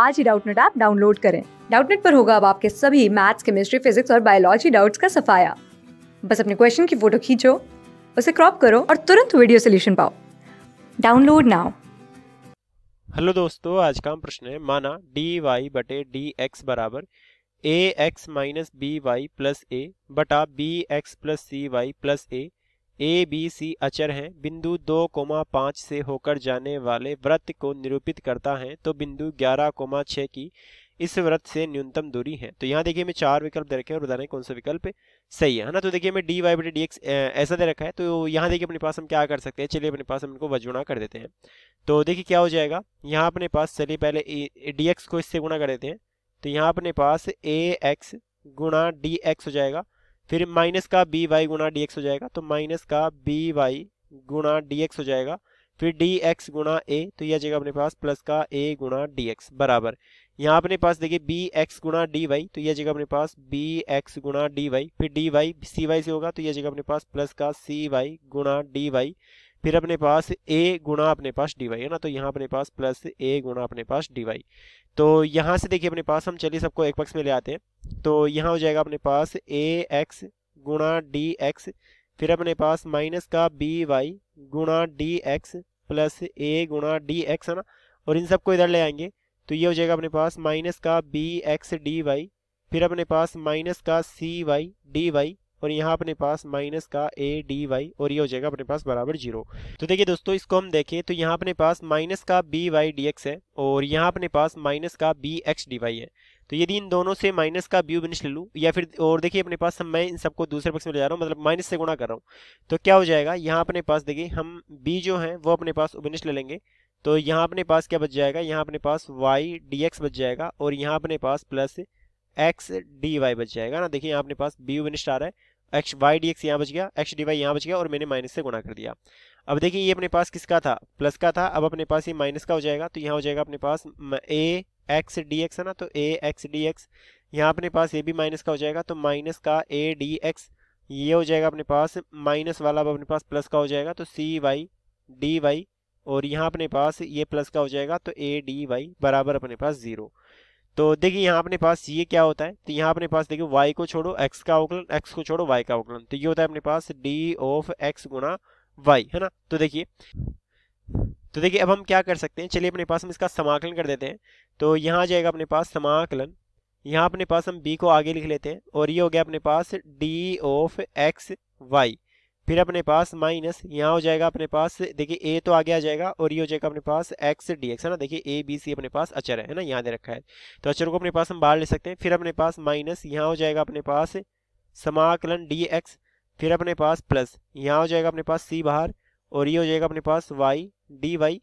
आज ही Doubtnut app download करें डाउटनेट पर होगा अब आपके सभी मैथ्स केमिस्ट्री फिजिक्स और बायोलॉजी डाउट्स का सफाया बस अपने क्वेश्चन की फोटो खींचो उसे क्रॉप करो और तुरंत वीडियो सोल्यूशन पाओ डाउनलोड नाउ हेलो दोस्तों आज का प्रश्न है माना डी वाई बटे डी एक्स बराबर A X minus B Y plus A बटा B X plus C Y plus A A B C अचर हैं बिंदु दो कोमा पाँच से होकर जाने वाले व्रत को निरूपित करता है तो बिंदु ग्यारह कोमा छः की इस व्रत से न्यूनतम दूरी है तो यहाँ देखिए मैं चार विकल्प दे रखे हैं और बताने कौन सा विकल्प सही है ना तो देखिए मैं डी वाई बटे डी एक्स ऐसा दे रखा है तो यहाँ देखिए अपने पास हम क्या कर सकते हैं चलिए अपने पास हम इनको वजुना कर देते हैं तो देखिए क्या हो जाएगा यहाँ अपने पास चलिए पहले डी एक्स को इससे गुणा कर देते हैं तो यहाँ अपने पास ए एक्स गुणा डी एक्स हो जाएगा फिर माइनस का बी वाई गुणा डी हो जाएगा तो माइनस का बी वाई गुणा डी हो जाएगा फिर डी एक्स गुणा ए तो यह जगह अपने पास प्लस का ए गुणा डी एक्स बराबर यहाँ अपने पास देखिए बी एक्स गुणा डी वाई तो यह जगह अपने पास बी एक्स गुणा डी वाई फिर डी वाई सी वाई से होगा तो यह जगह अपने पास प्लस का सी वाई गुणा डी वाई फिर अपने पास ए गुणा अपने पास डी वाई है ना तो यहाँ अपने पास प्लस ए गुणा अपने पास डी वाई तो यहाँ से देखिए अपने पास हम चलिए सबको एक पक्ष में ले आते हैं तो यहाँ हो जाएगा अपने पास ए एक्स गुणा डी एक्स फिर अपने पास माइनस का बी वाई गुणा डी एक्स प्लस ए गुणा डी एक्स है ना और इन सबको इधर ले आएंगे तो ये हो जाएगा अपने पास माइनस का बी एक्स डी वाई फिर अपने पास माइनस का सी वाई डी वाई और यहाँ अपने पास माइनस का ए डी वाई और ये हो जाएगा अपने पास बराबर जीरो तो देखिए दोस्तों इसको हम देखें तो यहाँ अपने पास माइनस का बी वाई डी एक्स है और यहाँ अपने पास माइनस का बी एक्स डी वाई है तो यदि इन दोनों से माइनस का बी बिनिश ले लूँ या फिर और देखिए अपने पास हम मैं इन सबको दूसरे पक्ष में ले जा रहा हूँ मतलब माइनस से गुणा कर रहा हूँ तो क्या हो जाएगा यहाँ अपने पास देखिए हम बी जो है वो अपने पास उबिनिश ले लेंगे तो यहाँ अपने पास क्या बच जाएगा यहाँ अपने पास वाई डी एक्स बच जाएगा और यहाँ अपने पास प्लस एक्स डी वाई बच जाएगा ना देखिए यहाँ अपने पास बी यून स्टार है एक्स वाई डी एक्स यहाँ बच गया एक्स डी वाई यहाँ बच गया और मैंने माइनस से गुणा कर दिया अब देखिए ये अपने पास किसका था प्लस का था अब अपने पास ये माइनस का हो जाएगा तो यहाँ हो जाएगा अपने पास ए एक्स डी एक्स है ना तो ए एक्स डी एक्स यहाँ अपने पास ये भी माइनस का हो जाएगा तो माइनस का ए डी एक्स ये हो जाएगा अपने पास माइनस वाला अब अपने पास प्लस का हो जाएगा तो सी वाई डी वाई और यहाँ अपने पास ये प्लस का हो जाएगा तो ए डी वाई बराबर अपने पास जीरो तो देखिए यहाँ अपने पास ये क्या होता है तो यहाँ अपने पास देखिए वाई को छोड़ो एक्स का अवकलन एक्स को छोड़ो वाई का अवकलन तो ये होता है अपने पास डी ऑफ एक्स गुना वाई है ना तो देखिए तो देखिए अब हम क्या कर सकते हैं चलिए अपने पास हम इसका समाकलन कर देते हैं तो यहाँ आ जाएगा अपने पास समाकलन यहाँ अपने पास हम बी को आगे लिख लेते हैं और ये हो गया अपने पास डी ऑफ एक्स वाई फिर अपने पास माइनस यहाँ हो जाएगा अपने पास देखिए ए तो आगे आ जाएगा और ये हो जाएगा अपने पास एक्स डी एक्स है ना देखिए ए बी सी अपने पास अचर है ना यहाँ दे रखा है तो अचर को अपने पास हम बाहर ले सकते हैं फिर अपने पास माइनस यहाँ हो जाएगा अपने पास समाकलन डी एक्स फिर अपने पास प्लस यहाँ हो जाएगा अपने पास सी बाहर और ये हो जाएगा अपने पास वाई डी वाई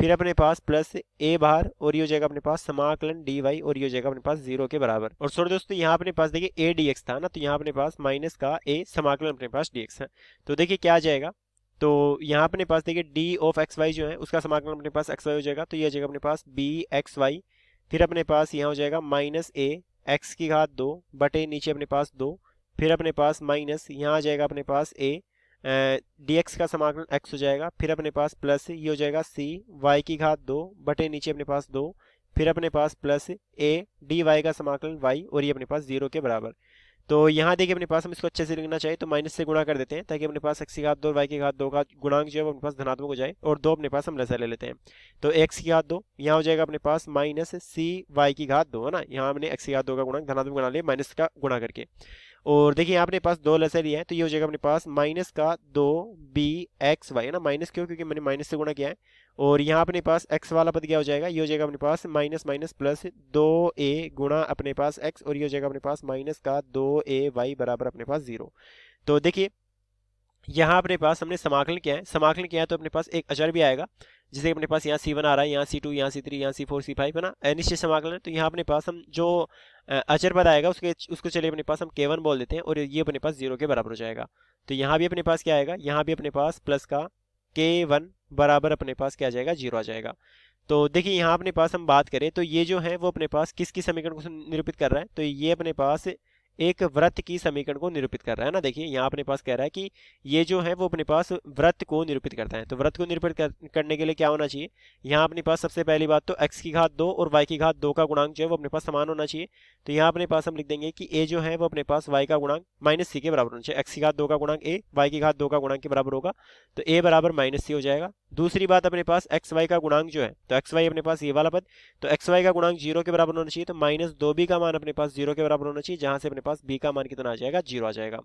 फिर अपने पास प्लस ए बाहर और ये हो जाएगा अपने पास समाकलन डी वाई और ये हो जाएगा अपने पास जीरो के बराबर और सोरे दोस्तों यहाँ अपने पास देखिए ए डी एक्स था ना तो यहाँ अपने पास माइनस का ए समाकलन अपने पास डी एक्स है तो देखिए क्या आ जाएगा तो यहाँ अपने पास देखिए डी ऑफ एक्स वाई जो है उसका समाकलन अपने पास एक्स वाई हो जाएगा तो ये हो जाएगा अपने पास बी एक्स वाई फिर अपने पास यहाँ हो जाएगा माइनस ए एक्स की घात दो बटे नीचे अपने पास दो फिर अपने पास माइनस यहाँ आ जाएगा अपने पास ए डीएक्स का समाकलन एक्स हो जाएगा फिर अपने पास प्लस ये हो जाएगा सी वाई की घात दो बटे नीचे अपने पास दो फिर अपने पास प्लस ए डी वाई का समाकलन वाई और ये अपने पास जीरो के बराबर तो यहाँ देखिए अपने पास हम इसको अच्छे से लिखना चाहिए तो माइनस से गुणा कर देते हैं ताकि अपने पास एक्स की घात दो वाई की घात दो का गुणांक जो है अपने पास धनात्मक हो जाए और दो अपने पास हम लसा ले लेते हैं तो एक्स की घात दो यहाँ हो जाएगा अपने पास माइनस सी वाई की घात दो है ना यहाँ हमने एक्स की घात दो का गुणांक धनात्मक बना लिया माइनस का गुणा करके और देखिए यहाँ अपने पास दो लसर ही है तो ये हो जाएगा अपने पास माइनस का दो बी एक्स वाई है ना माइनस क्यों क्योंकि मैंने माइनस से गुणा किया है और यहाँ अपने पास एक्स वाला पद क्या हो जाएगा ये हो जाएगा अपने पास माइनस माइनस प्लस दो ए गुणा अपने पास एक्स और ये हो जाएगा अपने पास माइनस का दो ए वाई बराबर अपने पास जीरो तो देखिए यहाँ अपने पास हमने समाकलन किया है समाकलन किया है तो अपने पास एक अचर भी आएगा जैसे अपने पास यहाँ सी वन आ रहा है यहाँ सी टू यहाँ सी थ्री यहाँ सी फोर सी फाइव है ना अनिश्चित समाकलन है तो यहाँ अपने पास हम जो अचर पद आएगा उसके उसको चलिए अपने पास हम के वन बोल देते हैं और ये अपने पास जीरो के बराबर हो जाएगा तो यहाँ भी अपने पास क्या आएगा यहाँ भी अपने पास प्लस का वन बराबर अपने पास क्या आ जाएगा जीरो आ जाएगा तो देखिए यहाँ अपने पास हम बात करें तो ये जो है वो अपने पास किसकी समीकरण को निरूपित कर रहा है तो ये अपने पास एक व्रत की समीकरण को निरूपित कर रहा है ना देखिए यहाँ अपने पास कह रहा है कि ये जो है वो अपने पास व्रत को निरूपित करता है तो व्रत को निरूपित कर, करने के लिए क्या होना चाहिए यहाँ अपने पास सबसे पहली बात तो एक्स की घात दो और वाई की घात दो का गुणांक जो है वो अपने पास समान होना चाहिए तो यहाँ अपने पास हम लिख देंगे कि ए जो है वो अपने पास वाई का गुणांक माइनस सी के बराबर होना चाहिए एक्स की घात दो का गुणांक ए वाई की घात दो का गुणांक के बराबर होगा तो ए बराबर माइनस सी हो जाएगा दूसरी बात अपने पास एक्स वाई का गुणांक जो है तो एक्स वाई अपने पास ये वाला पद तो एक्स वाई का गुणांक जीरो के बराबर होना चाहिए तो माइनस दो बी का मान अपने पास जीरो के बराबर होना चाहिए जहां से अपने पास बी का मान कितना आ जाएगा जीरो आ जाएगा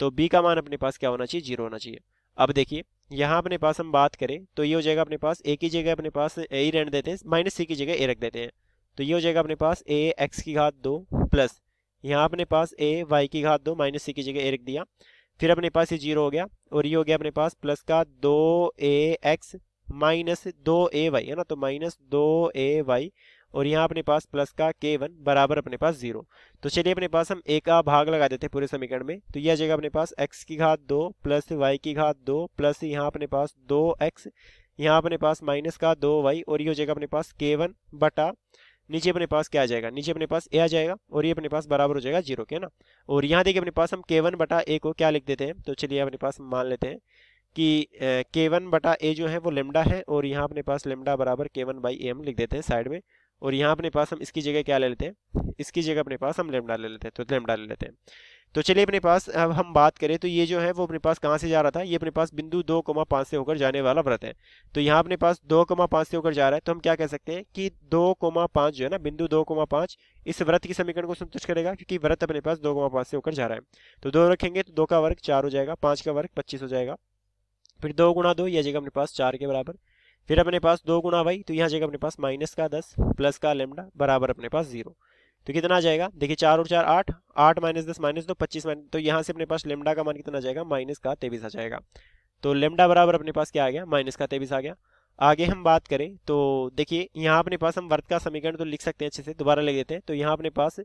तो बी का मान अपने पास क्या होना चाहिए जीरो होना चाहिए अब देखिए यहाँ अपने पास हम बात करें तो ये हो जाएगा अपने पास ए की जगह अपने पास ए ही रहने देते हैं माइनस सी की जगह ए रख देते हैं तो ये हो जाएगा अपने पास ए एक्स की घात दो प्लस यहाँ अपने पास ए वाई की घात दो माइनस सी की जगह ए रख दिया फिर अपने पास ये जीरो हो गया और ये हो गया अपने पास प्लस का दो ए एक्स माइनस दो ए वाई है ना तो माइनस दो ए वाई और यहाँ अपने पास प्लस का के वन बराबर अपने पास जीरो तो चलिए अपने पास हम एक का भाग लगा देते हैं पूरे समीकरण में तो यह जगह अपने पास एक्स की घात दो प्लस वाई की घात दो प्लस यहाँ अपने पास दो एक्स यहाँ अपने पास माइनस का दो वाई और ये हो जाएगा अपने पास के वन बटा नीचे अपने पास क्या आ जाएगा नीचे अपने पास ए आ जाएगा और ये अपने पास बराबर हो जाएगा जीरो के ना और यहाँ देखिए अपने पास हम के वन बटा ए को क्या लिख देते हैं तो चलिए अपने पास मान लेते हैं कि के वन बटा ए जो है वो लेमडा है और यहाँ अपने पास लेमडा बराबर के वन बाई ए हम लिख देते हैं साइड में और यहाँ अपने पास हम इसकी जगह क्या ले लेते हैं इसकी जगह अपने पास हम लेमडा ले लेते हैं तो लेमडा ले लेते हैं तो चलिए अपने पास अब हम बात करें तो ये जो है वो अपने पास कहाँ से जा रहा था ये अपने पास बिंदु दो कोमा पाँच से होकर जाने वाला व्रत है तो यहाँ अपने पास दो कोमा पाँच से होकर जा रहा है तो हम क्या कह सकते हैं कि दो कोमा पाँच जो है ना बिंदु दो कोमा पाँच इस व्रत की समीकरण को संतुष्ट करेगा क्योंकि व्रत अपने पास दो कोमा पाँच से होकर जा रहा है तो दो रखेंगे तो दो का वर्ग चार हो जाएगा पाँच का वर्ग पच्चीस हो जाएगा फिर दो गुणा दो यह जगह अपने पास चार के बराबर फिर अपने पास दो गुणा वाई तो यहाँ जगह अपने पास माइनस का दस प्लस का लेमडा बराबर अपने पास जीरो तो कितना आ जाएगा देखिए चार और चार आठ आठ माइनस दस माइनस दो पच्चीस माइनस तो यहाँ से अपने पास लेमडा का मान कितना जाएगा माइनस का तेईस आ जाएगा तो लेमडा बराबर अपने पास क्या आ गया माइनस का तेईस आ गया आगे हम बात करें तो देखिए यहाँ अपने पास हम व्रत का समीकरण तो लिख सकते हैं अच्छे से दोबारा लिख देते हैं तो यहाँ अपने पास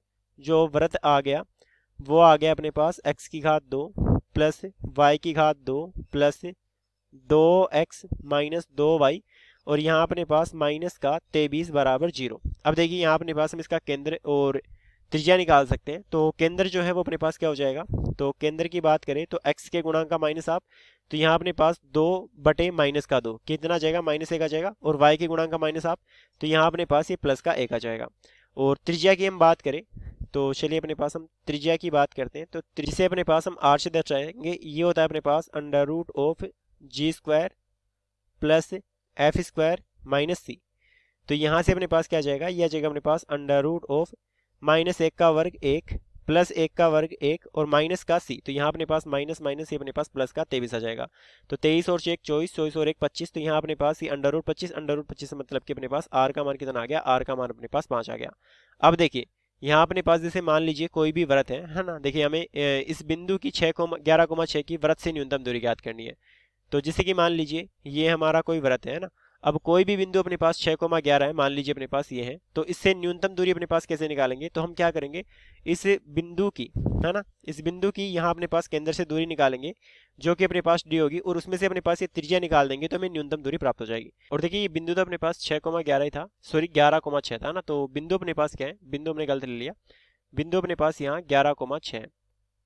जो व्रत आ गया वो आ गया अपने पास एक्स की घात दो प्लस वाई की घात दो प्लस दो एक्स माइनस दो वाई और यहाँ अपने पास माइनस का तेईस बराबर जीरो अब देखिए यहाँ अपने पास हम इसका केंद्र और त्रिज्या निकाल सकते हैं तो केंद्र जो है वो अपने पास क्या हो जाएगा तो केंद्र की बात करें तो एक्स के गुणांक का माइनस आप तो यहाँ अपने पास दो बटे माइनस का दो कितना जाएगा माइनस एक आ जाएगा और वाई के गुणांक का माइनस आप तो यहाँ अपने पास ये प्लस का एक आ जाएगा और त्रिज्या की हम बात करें तो चलिए अपने पास हम त्रिज्या की बात करते हैं तो जिसे अपने पास हम आठ से दर्शाएंगे ये होता है अपने पास under root of G square plus F square minus C तो यहाँ से अपने पास क्या जाएगा यह जाएगा अपने पास अंडर रूट ऑफ माइनस एक का वर्ग एक प्लस एक का वर्ग एक और माइनस का सी तो यहाँ अपने पास माइनस माइनस ये अपने पास प्लस का तेईस आ जाएगा तो तेईस और एक चौबीस चौबीस और एक पच्चीस तो यहाँ अपने पास ये अंडर रूट पच्चीस अंडर रूट पच्चीस मतलब कि अपने पास आर का मान कितना आ गया आर का मान अपने पास पाँच आ गया अब देखिए यहाँ अपने पास जैसे मान लीजिए कोई भी व्रत है है ना देखिए हमें इस बिंदु की छः कोमा ग्यारह कोमा छः की व्रत से न्यूनतम दूरी ज्ञात करनी है तो जैसे कि मान लीजिए ये हमारा कोई व्रत है ना अब कोई भी बिंदु अपने पास छः कोमा ग्यारह है मान लीजिए अपने पास ये है तो इससे न्यूनतम दूरी अपने पास कैसे निकालेंगे तो हम क्या करेंगे इस बिंदु की है ना इस बिंदु की यहाँ अपने पास केंद्र से दूरी निकालेंगे जो कि अपने पास डी होगी और उसमें से अपने पास ये त्रिज्या निकाल देंगे तो हमें न्यूनतम दूरी प्राप्त हो जाएगी और देखिए ये बिंदु तो अपने पास छः कोमा ग्यारह ही था सॉरी ग्यारह कोमा छः था ना तो बिंदु अपने पास क्या है बिंदु हमने गलत ले लिया बिंदु अपने पास यहाँ ग्यारह कोमा छः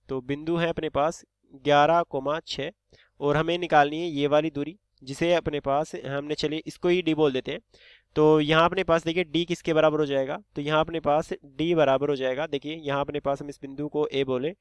तो बिंदु है अपने पास ग्यारह कोमा छः और हमें निकालनी है ये वाली दूरी जिसे अपने पास हमने चलिए इसको ही डी बोल देते हैं तो यहाँ अपने पास देखिए डी किसके बराबर हो जाएगा तो यहाँ अपने पास डी बराबर हो जाएगा देखिए यहाँ अपने पास हम इस बिंदु को ए बोले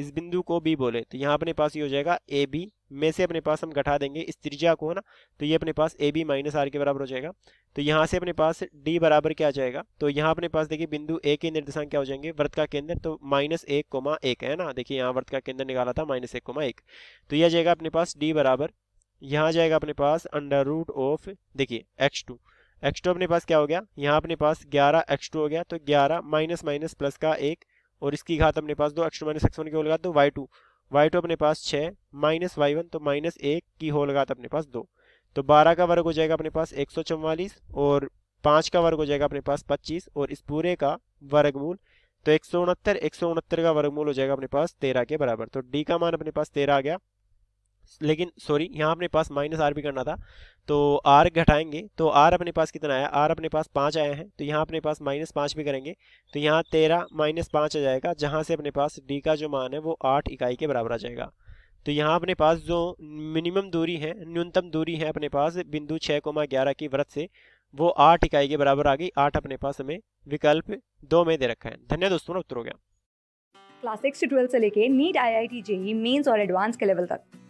इस बिंदु को बी बोले तो यहाँ अपने पास ये हो जाएगा ए बी में से अपने पास हम घटा देंगे इस त्रिज्या को है ना तो ये अपने पास ए बी माइनस आर के बराबर हो जाएगा तो यहाँ से अपने पास डी बराबर क्या आ जाएगा तो यहाँ अपने पास देखिए बिंदु ए के निर्देशांक क्या हो जाएंगे वर्त का केंद्र तो माइनस एक कोमा एक है ना देखिए यहाँ वर्त का केंद्र निकाला था माइनस एक कोमा एक तो यह जाएगा अपने पास डी बराबर यहाँ जाएगा अपने पास अंडर रूट ऑफ देखिए एक्स टू एक्स टू अपने पास क्या हो गया यहाँ अपने पास ग्यारह एक्स टू हो गया तो ग्यारह माइनस माइनस प्लस का एक और इसकी घात अपने पास दो X two minus X one की होल घात दो वाई टू वाई टू अपने पास छः माइनस वाई वन तो माइनस एक की होल घात अपने पास दो तो बारह का वर्ग हो जाएगा अपने पास एक सौ चौवालीस और पाँच का वर्ग हो जाएगा अपने पास पच्चीस और इस पूरे का वर्गमूल तो एक सौ उनहत्तर एक सौ उनहत्तर का वर्गमूल हो जाएगा अपने पास तेरह के बराबर तो डी का मान अपने पास तेरह आ गया लेकिन सॉरी यहाँ अपने पास माइनस आर भी करना था तो आर घटाएंगे तो आर अपने पास कितना आया आर अपने पास पाँच आया है तो यहाँ अपने पास माइनस पाँच भी करेंगे तो यहाँ तेरह माइनस पाँच आ जाएगा जहाँ से अपने पास डी का जो मान है वो आठ इकाई के बराबर आ जाएगा तो यहाँ अपने पास जो मिनिमम दूरी है न्यूनतम दूरी है अपने पास बिंदु छः कोमा ग्यारह की व्रत से वो आठ इकाई के बराबर आ गई आठ अपने पास हमें विकल्प दो में दे रखा है धन्यवाद दोस्तों उत्तर हो गया क्लास सिक्स से ट्वेल्थ से लेके NEET I I T JEE mains और एडवांस के लेवल तक